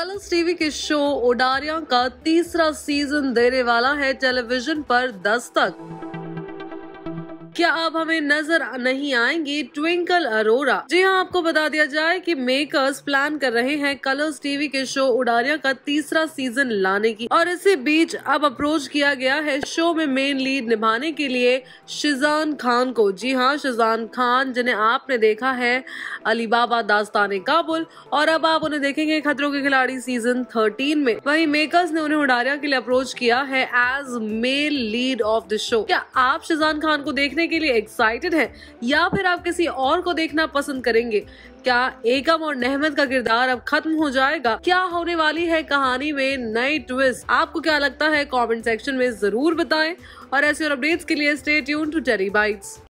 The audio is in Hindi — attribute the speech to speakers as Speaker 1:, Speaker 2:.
Speaker 1: कलर्स टीवी के शो ओडारिया का तीसरा सीजन देने वाला है टेलीविजन पर दस्तक क्या अब हमें नजर नहीं आएंगे ट्विंकल अरोरा जी हाँ आपको बता दिया जाए कि मेकर्स प्लान कर रहे हैं कलर्स टीवी के शो उडारिया का तीसरा सीजन लाने की और इसी बीच अब अप्रोच किया गया है शो में मेन लीड निभाने के लिए शिजान खान को जी हाँ शिजान खान जिन्हें आपने देखा है अलीबाबा दास्तान काबुल और अब आप उन्हें देखेंगे खतरों के खिलाड़ी सीजन थर्टीन में वही मेकर्स ने उन्हें उडारिया के लिए अप्रोच किया है as male lead of the show क्या आप शिजान खान को देखने देखने के लिए एक्साइटेड हैं या फिर आप किसी और को देखना पसंद करेंगे क्या एकम और नहमद का किरदार अब खत्म हो जाएगा क्या होने वाली है कहानी में नए ट्विस्ट आपको क्या लगता है कमेंट सेक्शन में जरूर बताएं और ऐसे और अपडेट्स के लिए stay tuned to Terry bytes